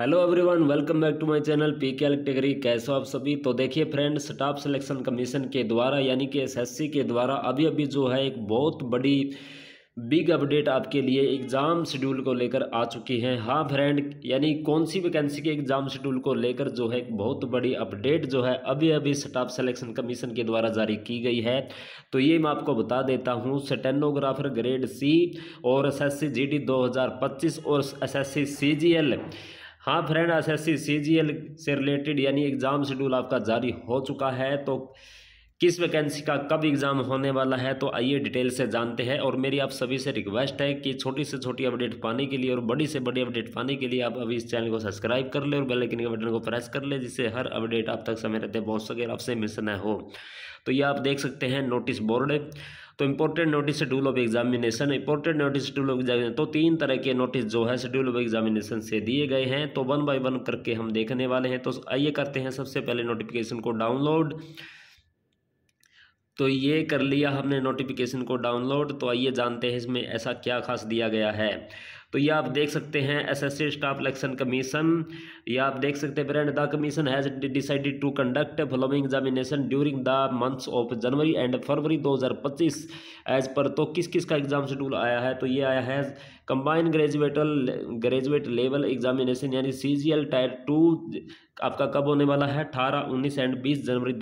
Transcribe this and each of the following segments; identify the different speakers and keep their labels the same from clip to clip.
Speaker 1: hello everyone welcome back to my channel P K एलेक्टेगरी कैसे आप सभी तो देखिए फ्रेंड स्टाफ सिलेक्शन कमीशन के द्वारा यानी कि एसएससी के द्वारा अभी अभी जो है एक बहुत बड़ी बिग अपडेट आपके लिए एग्ज़ाम शेड्यूल को लेकर आ चुकी हैं हाँ फ्रेंड यानी कौन सी वैकेंसी के एग्ज़ाम शेड्यूल को लेकर जो है एक बहुत बड़ी अपडेट जो है अभी अभी स्टाफ सिलेक्शन कमीशन के द्वारा जारी की गई है तो ये मैं आपको बता देता हूँ स्टेनोग्राफर ग्रेड सी और S S C G D दो हज़ार पच्चीस और S S C C G L हाँ friend S S C C G L से रिलेटेड यानी एग्ज़ाम शेड्यूल आपका जारी हो चुका है तो किस वैकेंसी का कब एग्ज़ाम होने वाला है तो आइए डिटेल से जानते हैं और मेरी आप सभी से रिक्वेस्ट है कि छोटी से छोटी अपडेट पाने के लिए और बड़ी से बड़ी अपडेट पाने के लिए आप अभी इस चैनल को सब्सक्राइब कर ले और बेल आइकन के बटन को प्रेस कर ले जिससे हर अपडेट आप तक समय रहते पहुँच सके आपसे मिस न हो तो ये आप देख सकते हैं नोटिस बोर्ड तो important notice schedule of examination important notice schedule of examination तो तीन तरह के नोटिस जो है शेड्यूल ऑफ एग्जामिनेशन से दिए गए हैं तो वन बाय वन करके हम देखने वाले हैं तो आइए करते हैं सबसे पहले नोटिफिकेशन को डाउनलोड तो ये कर लिया हमने नोटिफिकेशन को डाउनलोड तो आइए जानते हैं इसमें ऐसा क्या खास दिया गया है तो ये आप देख सकते हैं एसएससी स्टाफ इलेक्शन कमीशन या आप देख सकते हैं friend the commission has decided to conduct following examination during the months of January and February 2025 as per तो किस किस का एग्जाम शेड्यूल आया है तो ये आया है combine graduate graduate level examination यानी C G L tier two आपका कब होने वाला है अठारह उन्नीस एंड बीस जनवरी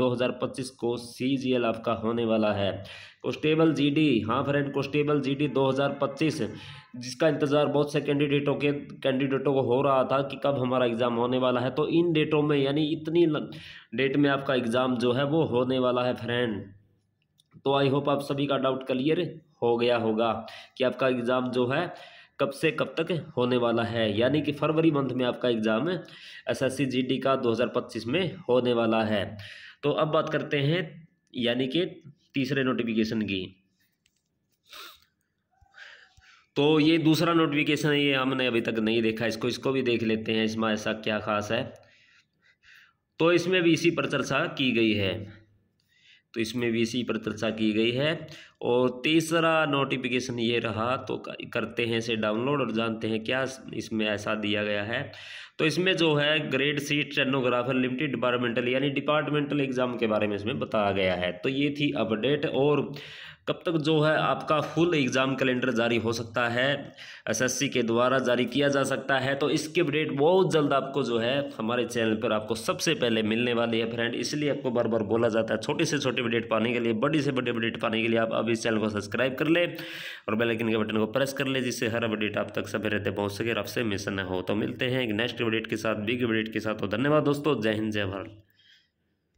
Speaker 1: पच्चीस को सी जी एल आपका होने वाला है कॉन्स्टेबल जीडी हाँ फ्रेंड कॉन्स्टेबल जीडी 2025 जिसका इंतज़ार बहुत से कैंडिडेटों के कैंडिडेटों को हो रहा था कि कब हमारा एग्ज़ाम होने वाला है तो इन डेटों में यानी इतनी डेट में आपका एग्ज़ाम जो है वो होने वाला है फ्रेंड तो आई होप आप सभी का डाउट क्लियर हो गया होगा कि आपका एग्ज़ाम जो है कब से कब तक होने वाला है यानी कि फरवरी मंथ में आपका एग्ज़ाम एसएससी जीडी का 2025 में होने वाला है तो अब बात करते हैं यानी कि तीसरे नोटिफिकेशन की तो ये दूसरा नोटिफिकेशन है ये हमने अभी तक नहीं देखा इसको इसको भी देख लेते हैं इसमें ऐसा क्या खास है तो इसमें भी इसी पर चर्चा की गई है तो इसमें भी इसी पर चर्चा की गई है और तीसरा नोटिफिकेशन ये रहा तो करते हैं इसे डाउनलोड और जानते हैं क्या इसमें ऐसा दिया गया है तो इसमें जो है grade C stenographer limited departmental यानी डिपार्टमेंटल एग्ज़ाम के बारे में इसमें बताया गया है तो ये थी अपडेट और कब तक जो है आपका फुल एग्ज़ाम कैलेंडर जारी हो सकता है एसएससी के द्वारा जारी किया जा सकता है तो इसकी अपडेट बहुत जल्द आपको जो है हमारे चैनल पर आपको सबसे पहले मिलने वाली है फ्रेंड इसलिए आपको बार बार बोला जाता है छोटे से छोटे छोटे अपडेट पाने के लिए बड़ी से बड़ी अपडेट पाने के लिए आप अभी इस चैनल को सब्सक्राइब कर ले और बेलाइकन के बटन को प्रेस कर ले जिससे हर अपडेट आप तक सभी रहते पहुँच सके और आपसे मिस न हो तो मिलते हैं एक नेक्स्ट अपडेट के साथ बिग अपडेट के साथ तो धन्यवाद दोस्तों जय हिंद जय भारत